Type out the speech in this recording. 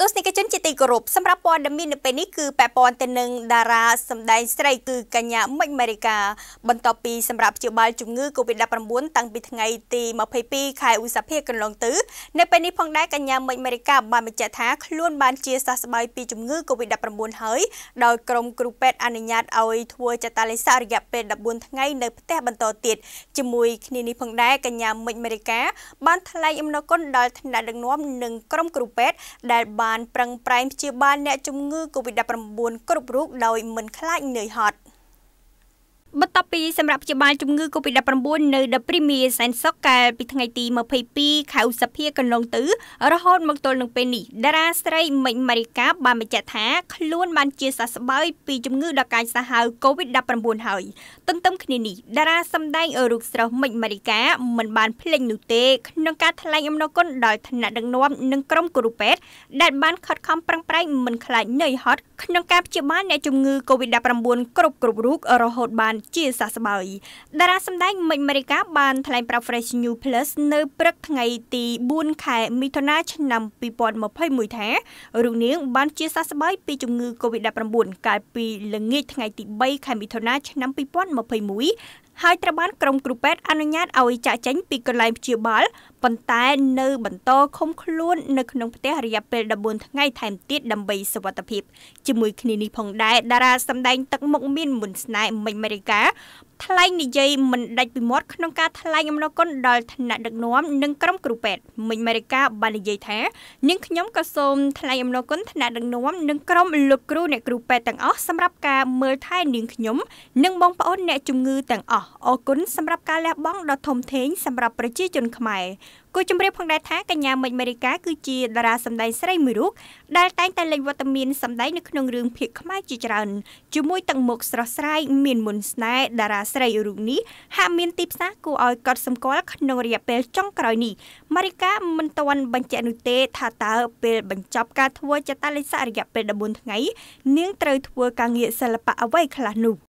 ទស្សនិកជនជាទីគោរពសម្រាប់ព័ត៌មាននៅពេលនេះគឺពាក់ព័ន្ធទៅនឹងតារាសម្ដែងស្រីគឺកញ្ញាមិចមេរិកាបន្ទាប់ពីសម្រាប់ព្យាបាលជំងឺ Covid-19 តាំងពីថ្ងៃទី22ខែឧសភាកន្លងទៅនៅពេលនេះផងដែរកញ្ញាមិចមេរិកាបានបញ្ជាក់ថាខ្លួនបានជាសះស្បើយពីជំងឺ Covid-19 ហើយដោយក្រុមគ្រូពេទ្យអនុញ្ញាតឲ្យធ្វើចតាលិសារយៈពេល14ថ្ងៃនៅផ្ទះបន្តទៀតជាមួយគ្នានេះផងដែរកញ្ញាមិចមេរិកា បានថ្លែងអំណរគុណដល់ថ្នាក់ដឹកនាំនិងក្រុមគ្រូពេទ្យដែលបានបានប្រឹងប្រែងព្យាបាលអ្នកជំងឺ Covid-19 គ្រប់រូបដោយមិនខ្លាចនឿយហត់បន្ទាប់ពីសម្រាប់ព្យាបាលជំងឺ Covid-19 នៅ The Premier សែនសុកកាលពីថ្ងៃទី22ខែឧសភាកន្លងទៅរហូតមកទល់នឹងពេលនេះតារាស្រីមិញម៉ារីកាបានបញ្ជាក់ថាខ្លួនបានជាសះស្បើយពីជំងឺដង្កាយសាហាវ Covid-19 ហើយទន្ទឹមគ្នានេះតារាសម្ដែងរូបស្រស់មិញម៉ារីកាមិនបានភ្លេចនោះទេក្នុងការថ្លែងអំណរគុណដល់ថ្នាក់ដឹកនាំនិងក្រុមគ្រូពេទ្យដែលបានខិតខំប្រឹងប្រែងមិនខ្លាចនឿយហត់ក្នុងការព្យាបាលអ្នកជំងឺ Covid-19 គ្រប់គ្រប់រូបរហូតបាននជាសះស្បើយតារាសម្ដែងមិចមេរិកាបាន ថ្លែងប្រាប់ Fresh New Plus នៅព្រឹកថ្ងៃទី4ខែមិថុនាឆ្នាំ2021ថារូបនាងបានជាសះស្បើយពីជំងឺ COVID-19 កាលពីល្ងាចថ្ងៃទី3ខែមិថុនាឆ្នាំ2021ហើយត្រូវបានក្រុមគ្រូពេទ្យអនុញ្ញាតឲ្យចាក់ចេញពីកន្លែងព្យាបាលប៉ុន្តែ នៅបន្តឃុំខ្លួននៅក្នុងផ្ទះរយៈពេល14ថ្ងៃថែមទៀតដើម្បីសុវត្ថិភាពជាមួយគ្នានេះផងដែរតារាសម្ដែង ទឹកមុខមានមុនស្នេហ៍មិញអមេរិកាថ្លែងនិយាយមិនដាច់ពីមាត់ក្នុងការថ្លែងអំណរគុណដល់ថ្នាក់ដឹកនាំនិងក្រុមគ្រូពេទ្យមិញអាមេរិកាបាននិយាយថានាងខ្ញុំក៏សូមថ្លែងអំណរគុណថ្នាក់ដឹកនាំនិងក្រុមលោកគ្រូអ្នកគ្រូពេទ្យទាំងអស់សម្រាប់ការមើលថែនាងខ្ញុំ និងបងប្អូនអ្នកជំងឺទាំងអស់អរគុណសម្រាប់ការលះបង់ដ៏ធំធេងសម្រាប់ប្រជាជនខ្មែរគូជំរាបផងដែរថាកញ្ញាមិចអមេរិកាគឺជាតារាសម្ដែងស្រីមួយរូបដែលតែងតែលេងវត្តមានសម្ដែងនៅក្នុងរឿងភាគខ្មែរជាច្រើនជាមួយទឹកមុខស្រស់ស្រាយមានមុនស្នេហ៍តារាស្រីរូបនេះហាក់មានទីផ្សារគួរឲ្យកត់សម្គាល់ក្នុងរយៈពេលចុងក្រោយនេះមេរិកាមិនទាន់បញ្ជាក់នោះទេថាតើពេលបញ្ចប់ការធ្វើចតាលេខសារយៈពេល14ថ្ងៃនាងត្រូវធ្វើការងារសិល្បៈអ្វីខ្លះនោះ